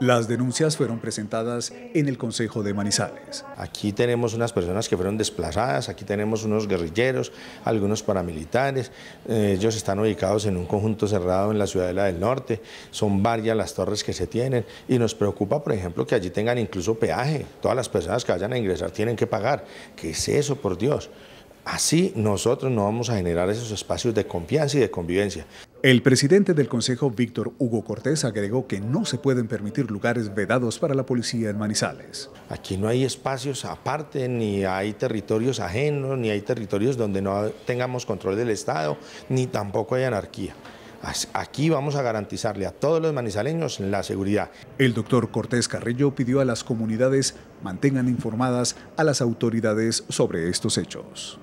Las denuncias fueron presentadas en el Consejo de Manizales. Aquí tenemos unas personas que fueron desplazadas, aquí tenemos unos guerrilleros, algunos paramilitares. Eh, ellos están ubicados en un conjunto cerrado en la Ciudadela del Norte. Son varias las torres que se tienen y nos preocupa, por ejemplo, que allí tengan incluso peaje. Todas las personas que vayan a ingresar tienen que pagar. ¿Qué es eso, por Dios? Así nosotros no vamos a generar esos espacios de confianza y de convivencia. El presidente del Consejo, Víctor Hugo Cortés, agregó que no se pueden permitir lugares vedados para la policía en Manizales. Aquí no hay espacios aparte, ni hay territorios ajenos, ni hay territorios donde no tengamos control del Estado, ni tampoco hay anarquía. Aquí vamos a garantizarle a todos los manizaleños la seguridad. El doctor Cortés Carrillo pidió a las comunidades mantengan informadas a las autoridades sobre estos hechos.